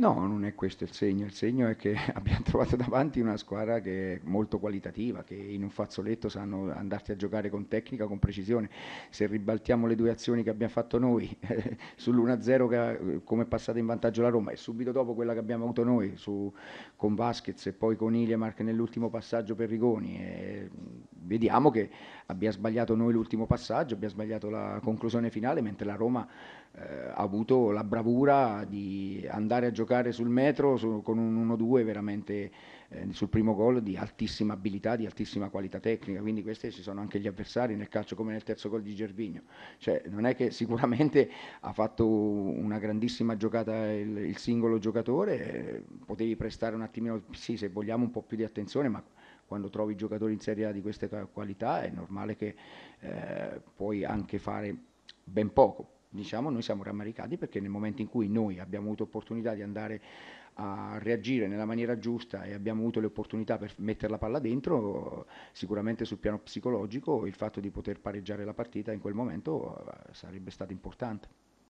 No, non è questo il segno, il segno è che abbiamo trovato davanti una squadra che è molto qualitativa, che in un fazzoletto sanno andarti a giocare con tecnica, con precisione. Se ribaltiamo le due azioni che abbiamo fatto noi eh, sull'1-0 come è passata in vantaggio la Roma e subito dopo quella che abbiamo avuto noi su, con Vasquez e poi con Iliemark nell'ultimo passaggio per Rigoni, eh, vediamo che abbia sbagliato noi l'ultimo passaggio, abbia sbagliato la conclusione finale, mentre la Roma eh, ha avuto la bravura di andare a giocare sul metro su, con un 1-2 veramente eh, sul primo gol di altissima abilità, di altissima qualità tecnica, quindi questi ci sono anche gli avversari nel calcio come nel terzo gol di Gervigno, cioè, non è che sicuramente ha fatto una grandissima giocata il, il singolo giocatore, eh, potevi prestare un attimino, sì se vogliamo un po' più di attenzione, ma quando trovi giocatori in Serie A di queste qualità è normale che eh, puoi anche fare ben poco. Diciamo, noi siamo rammaricati perché nel momento in cui noi abbiamo avuto opportunità di andare a reagire nella maniera giusta e abbiamo avuto le opportunità per mettere la palla dentro, sicuramente sul piano psicologico il fatto di poter pareggiare la partita in quel momento eh, sarebbe stato importante.